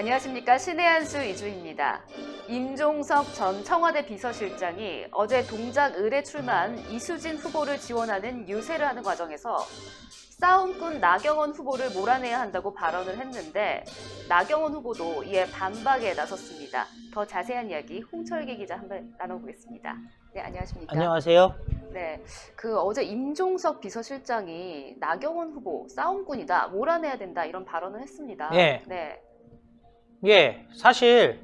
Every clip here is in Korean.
안녕하십니까 신의 한수 이주입니다. 임종석 전 청와대 비서실장이 어제 동작 을에 출마한 이수진 후보를 지원하는 유세를 하는 과정에서 싸움꾼 나경원 후보를 몰아내야 한다고 발언을 했는데 나경원 후보도 이에 반박에 나섰습니다. 더 자세한 이야기 홍철기 기자 한번 나눠보겠습니다. 네, 안녕하십니까? 안녕하세요. 네, 그 어제 임종석 비서실장이 나경원 후보 싸움꾼이다, 몰아내야 된다 이런 발언을 했습니다. 예. 네. 네. 예, 사실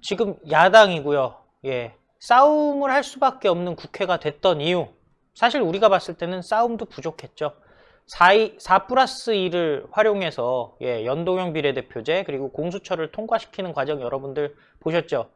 지금 야당이고요. 예, 싸움을 할 수밖에 없는 국회가 됐던 이유. 사실 우리가 봤을 때는 싸움도 부족했죠. 4, 4 플러스 2를 활용해서 예, 연동형 비례대표제 그리고 공수처를 통과시키는 과정 여러분들 보셨죠?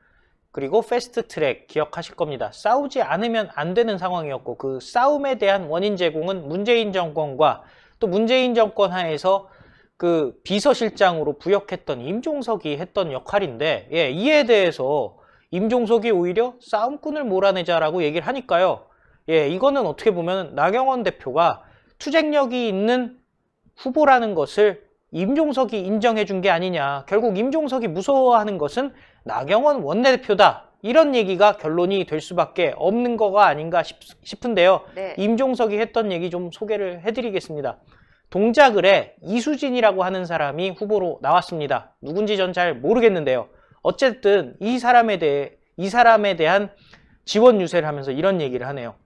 그리고 패스트 트랙 기억하실 겁니다. 싸우지 않으면 안 되는 상황이었고 그 싸움에 대한 원인 제공은 문재인 정권과 또 문재인 정권 하에서 그 비서실장으로 부역했던 임종석이 했던 역할인데 예, 이에 대해서 임종석이 오히려 싸움꾼을 몰아내자라고 얘기를 하니까요. 예, 이거는 어떻게 보면 나경원 대표가 투쟁력이 있는 후보라는 것을 임종석이 인정해 준 게 아니냐. 결국 임종석이 무서워하는 것은 나경원 원내대표다. 이런 얘기가 결론이 될 수밖에 없는 거가 아닌가 싶, 은데요 네. 임종석이 했던 얘기 좀 소개를 해드리겠습니다. 동작을해 이수진이라고 하는 사람이 후보로 나왔습니다. 누군지 전 잘 모르겠는데요. 어쨌든 이 사람에 대해 이 사람에 대한 지원 유세를 하면서 이런 얘기를 하네요.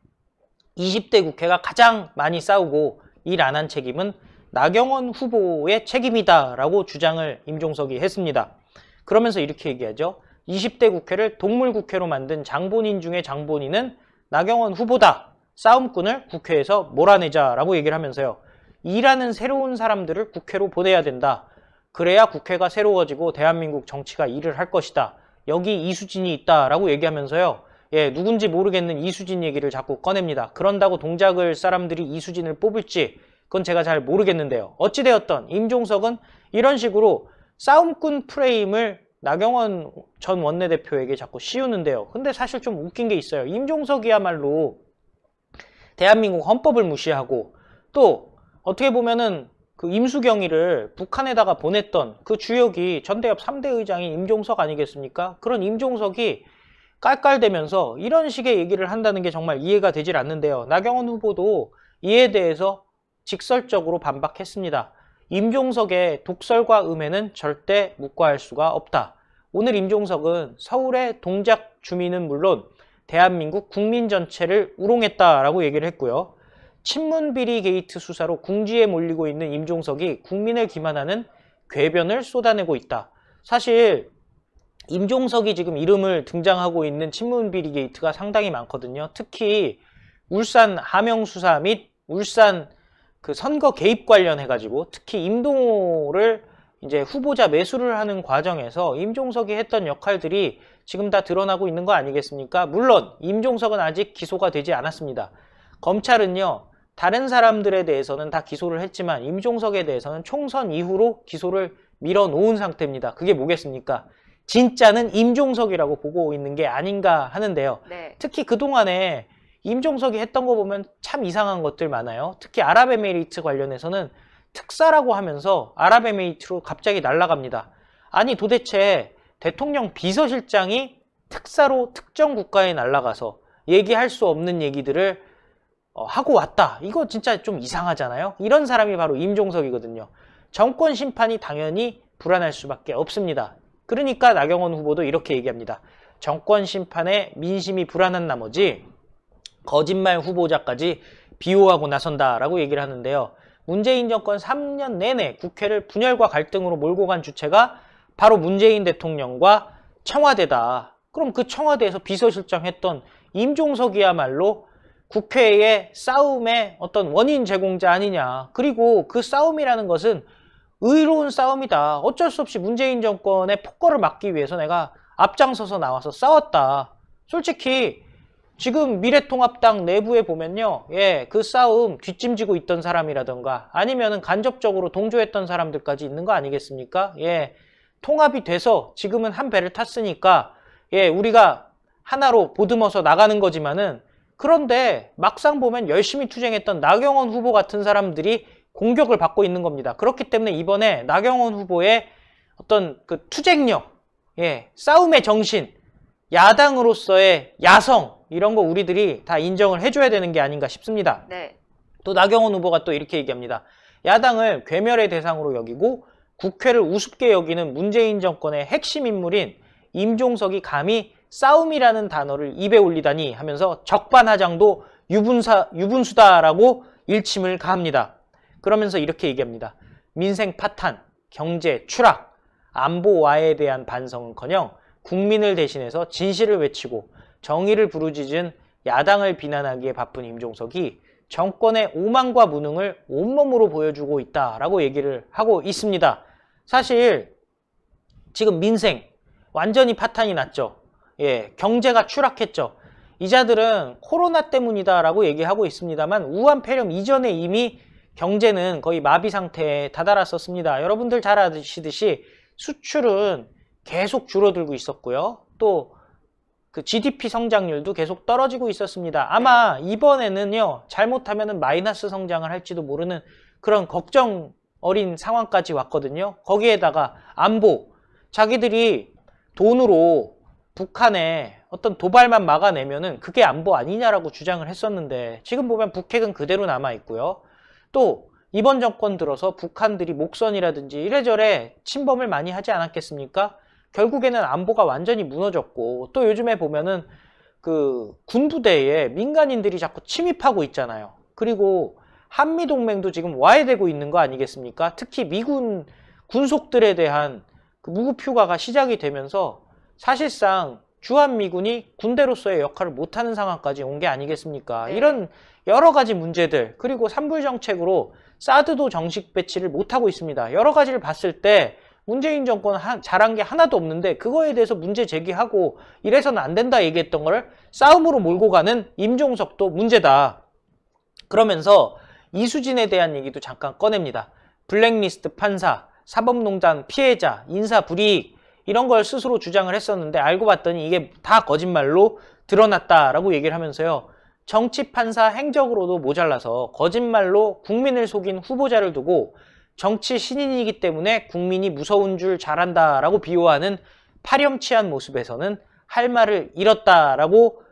20대 국회가 가장 많이 싸우고 일 안 한 책임은 나경원 후보의 책임이다라고 주장을 임종석이 했습니다. 그러면서 이렇게 얘기하죠. 20대 국회를 동물 국회로 만든 장본인 중에 장본인은 나경원 후보다. 싸움꾼을 국회에서 몰아내자라고 얘기를 하면서요. 일하는 새로운 사람들을 국회로 보내야 된다. 그래야 국회가 새로워지고 대한민국 정치가 일을 할 것이다. 여기 이수진이 있다라고 얘기하면서요. 예, 누군지 모르겠는 이수진 얘기를 자꾸 꺼냅니다. 그런다고 동작을 사람들이 이수진을 뽑을지 그건 제가 잘 모르겠는데요. 어찌되었던 임종석은 이런 식으로 싸움꾼 프레임을 나경원 전 원내대표에게 자꾸 씌우는데요. 근데 사실 좀 웃긴 게 있어요. 임종석이야말로 대한민국 헌법을 무시하고 또 어떻게 보면은 그 임수경이를 북한에다가 보냈던 그 주역이 전대협 3대 의장인 임종석 아니겠습니까? 그런 임종석이 깔깔대면서 이런 식의 얘기를 한다는 게 정말 이해가 되질 않는데요. 나경원 후보도 이에 대해서 직설적으로 반박했습니다. 임종석의 독설과 음해는 절대 묵과할 수가 없다. 오늘 임종석은 서울의 동작 주민은 물론 대한민국 국민 전체를 우롱했다라고 얘기를 했고요. 친문 비리 게이트 수사로 궁지에 몰리고 있는 임종석이 국민을 기만하는 궤변을 쏟아내고 있다. 사실 임종석이 지금 이름을 등장하고 있는 친문 비리 게이트가 상당히 많거든요. 특히 울산 하명 수사 및 울산 그 선거 개입 관련해 가지고 특히 임동호를 이제 후보자 매수를 하는 과정에서 임종석이 했던 역할들이 지금 다 드러나고 있는 거 아니겠습니까? 물론 임종석은 아직 기소가 되지 않았습니다. 검찰은요. 다른 사람들에 대해서는 다 기소를 했지만 임종석에 대해서는 총선 이후로 기소를 밀어놓은 상태입니다. 그게 뭐겠습니까? 진짜는 임종석이라고 보고 있는 게 아닌가 하는데요. 네. 특히 그동안에 임종석이 했던 거 보면 참 이상한 것들 많아요. 특히 아랍에메리트 관련해서는 특사라고 하면서 아랍에메리트로 갑자기 날아갑니다. 아니 도대체 대통령 비서실장이 특사로 특정 국가에 날아가서 얘기할 수 없는 얘기들을 어, 하고 왔다. 이거 진짜 좀 이상하잖아요. 이런 사람이 바로 임종석이거든요. 정권 심판이 당연히 불안할 수밖에 없습니다. 그러니까 나경원 후보도 이렇게 얘기합니다. 정권 심판에 민심이 불안한 나머지 거짓말 후보자까지 비호하고 나선다라고 얘기를 하는데요. 문재인 정권 3년 내내 국회를 분열과 갈등으로 몰고 간 주체가 바로 문재인 대통령과 청와대다. 그럼 그 청와대에서 비서실장 했던 임종석이야말로 국회의 싸움의 어떤 원인 제공자 아니냐. 그리고 그 싸움이라는 것은 의로운 싸움이다. 어쩔 수 없이 문재인 정권의 폭거를 막기 위해서 내가 앞장서서 나와서 싸웠다. 솔직히 지금 미래통합당 내부에 보면요. 예, 그 싸움 뒷짐지고 있던 사람이라던가 아니면은 간접적으로 동조했던 사람들까지 있는 거 아니겠습니까? 예. 통합이 돼서 지금은 한 배를 탔으니까 예, 우리가 하나로 보듬어서 나가는 거지만은 그런데 막상 보면 열심히 투쟁했던 나경원 후보 같은 사람들이 공격을 받고 있는 겁니다. 그렇기 때문에 이번에 나경원 후보의 어떤 그 투쟁력, 예, 싸움의 정신, 야당으로서의 야성 이런 거 우리들이 다 인정을 해줘야 되는 게 아닌가 싶습니다. 네. 또 나경원 후보가 또 이렇게 얘기합니다. 야당을 괴멸의 대상으로 여기고 국회를 우습게 여기는 문재인 정권의 핵심 인물인 임종석이 감히 싸움이라는 단어를 입에 올리다니 하면서 적반하장도 유분사, 유분수다라고 일침을 가합니다. 그러면서 이렇게 얘기합니다. 민생 파탄, 경제 추락, 안보 와에 대한 반성은커녕 국민을 대신해서 진실을 외치고 정의를 부르짖은 야당을 비난하기에 바쁜 임종석이 정권의 오만과 무능을 온몸으로 보여주고 있다라고 얘기를 하고 있습니다. 사실 지금 민생 완전히 파탄이 났죠. 예, 경제가 추락했죠. 이자들은 코로나 때문이다라고 얘기하고 있습니다만 우한 폐렴 이전에 이미 경제는 거의 마비 상태에 다다랐었습니다. 여러분들 잘 아시듯이 수출은 계속 줄어들고 있었고요. 또 그 GDP 성장률도 계속 떨어지고 있었습니다. 아마 이번에는요. 잘못하면 마이너스 성장을 할지도 모르는 그런 걱정 어린 상황까지 왔거든요. 거기에다가 안보, 자기들이 돈으로 북한의 어떤 도발만 막아내면은 그게 안보 아니냐라고 주장을 했었는데 지금 보면 북핵은 그대로 남아 있고요. 또 이번 정권 들어서 북한들이 목선이라든지 이래저래 침범을 많이 하지 않았겠습니까? 결국에는 안보가 완전히 무너졌고 또 요즘에 보면은 그 군부대에 민간인들이 자꾸 침입하고 있잖아요. 그리고 한미동맹도 지금 와해되고 있는 거 아니겠습니까? 특히 미군 군속들에 대한 그 무급휴가가 시작이 되면서 사실상 주한미군이 군대로서의 역할을 못하는 상황까지 온 게 아니겠습니까? 네. 이런 여러 가지 문제들 그리고 산불 정책으로 사드도 정식 배치를 못하고 있습니다. 여러 가지를 봤을 때 문재인 정권 하, 잘한 게 하나도 없는데 그거에 대해서 문제 제기하고 이래서는 안 된다 얘기했던 걸 싸움으로 몰고 가는 임종석도 문제다. 그러면서 이수진에 대한 얘기도 잠깐 꺼냅니다. 블랙리스트 판사, 사법농단 피해자, 인사 불이익 이런 걸 스스로 주장을 했었는데 알고 봤더니 이게 다 거짓말로 드러났다라고 얘기를 하면서요. 정치 판사 행적으로도 모자라서 거짓말로 국민을 속인 후보자를 두고 정치 신인이기 때문에 국민이 무서운 줄 잘한다라고 비호하는 파렴치한 모습에서는 할 말을 잃었다라고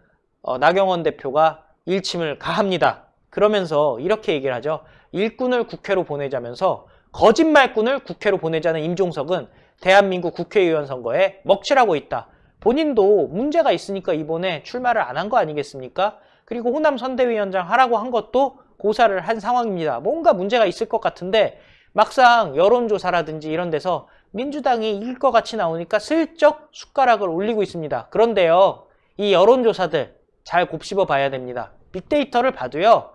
어, 나경원 대표가 일침을 가합니다. 그러면서 이렇게 얘기를 하죠. 일꾼을 국회로 보내자면서 거짓말꾼을 국회로 보내자는 임종석은 대한민국 국회의원 선거에 먹칠하고 있다. 본인도 문제가 있으니까 이번에 출마를 안 한 거 아니겠습니까? 그리고 호남 선대위원장 하라고 한 것도 고사를 한 상황입니다. 뭔가 문제가 있을 것 같은데 막상 여론조사라든지 이런 데서 민주당이 이길 것 같이 나오니까 슬쩍 숟가락을 올리고 있습니다. 그런데요, 이 여론조사들 잘 곱씹어 봐야 됩니다. 빅데이터를 봐도요,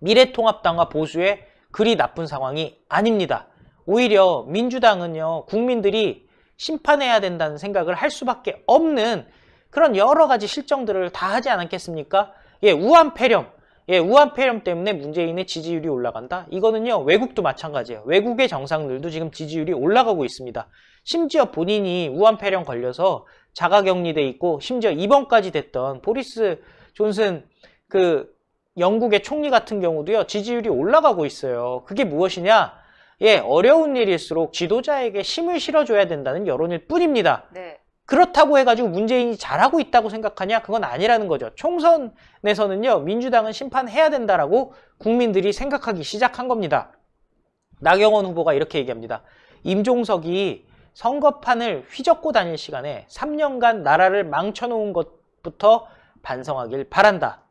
미래통합당과 보수의 그리 나쁜 상황이 아닙니다. 오히려 민주당은요, 국민들이 심판해야 된다는 생각을 할 수밖에 없는 그런 여러 가지 실정들을 다 하지 않았겠습니까? 예, 우한 폐렴. 예, 우한 폐렴 때문에 문재인의 지지율이 올라간다? 이거는요, 외국도 마찬가지예요. 외국의 정상들도 지금 지지율이 올라가고 있습니다. 심지어 본인이 우한 폐렴 걸려서 자가 격리돼 있고, 심지어 입원까지 됐던 보리스 존슨 그 영국의 총리 같은 경우도요, 지지율이 올라가고 있어요. 그게 무엇이냐? 예, 어려운 일일수록 지도자에게 힘을 실어줘야 된다는 여론일 뿐입니다. 네. 그렇다고 해가지고 문재인이 잘하고 있다고 생각하냐? 그건 아니라는 거죠. 총선에서는요, 민주당은 심판해야 된다라고 국민들이 생각하기 시작한 겁니다. 나경원 후보가 이렇게 얘기합니다. 임종석이 선거판을 휘젓고 다닐 시간에 3년간 나라를 망쳐놓은 것부터 반성하길 바란다.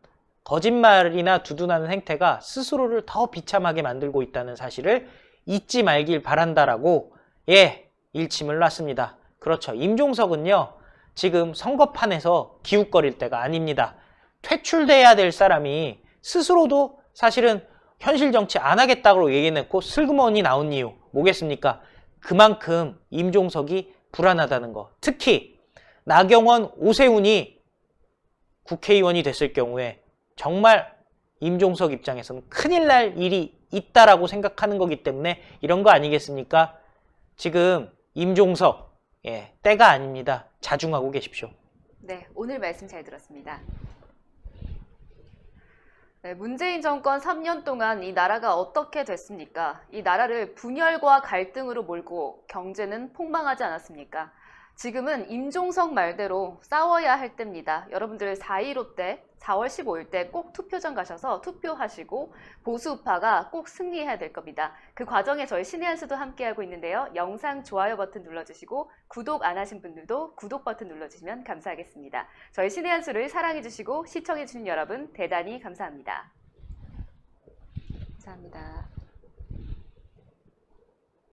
거짓말이나 두둔하는 행태가 스스로를 더 비참하게 만들고 있다는 사실을 잊지 말길 바란다라고 예 일침을 놨습니다. 그렇죠. 임종석은요 지금 선거판에서 기웃거릴 때가 아닙니다. 퇴출돼야 될 사람이 스스로도 사실은 현실 정치 안 하겠다고 얘기했고 슬그머니 나온 이유 뭐겠습니까? 그만큼 임종석이 불안하다는 거. 특히 나경원, 오세훈이 국회의원이 됐을 경우에 정말 임종석 입장에서는 큰일 날 일이 있다라고 생각하는 거기 때문에 이런 거 아니겠습니까? 지금 임종석 예, 때가 아닙니다. 자중하고 계십시오. 네, 오늘 말씀 잘 들었습니다. 네, 문재인 정권 3년 동안 이 나라가 어떻게 됐습니까? 이 나라를 분열과 갈등으로 몰고 경제는 폭망하지 않았습니까? 지금은 임종석 말대로 싸워야 할 때입니다. 여러분들 4.15 때, 4월 15일 때 꼭 투표장 가셔서 투표하시고 보수 우파가 꼭 승리해야 될 겁니다. 그 과정에 저희 신의 한 수도 함께하고 있는데요. 영상 좋아요 버튼 눌러주시고 구독 안 하신 분들도 구독 버튼 눌러주시면 감사하겠습니다. 저희 신의 한 수를 사랑해주시고 시청해주신 여러분 대단히 감사합니다. 감사합니다.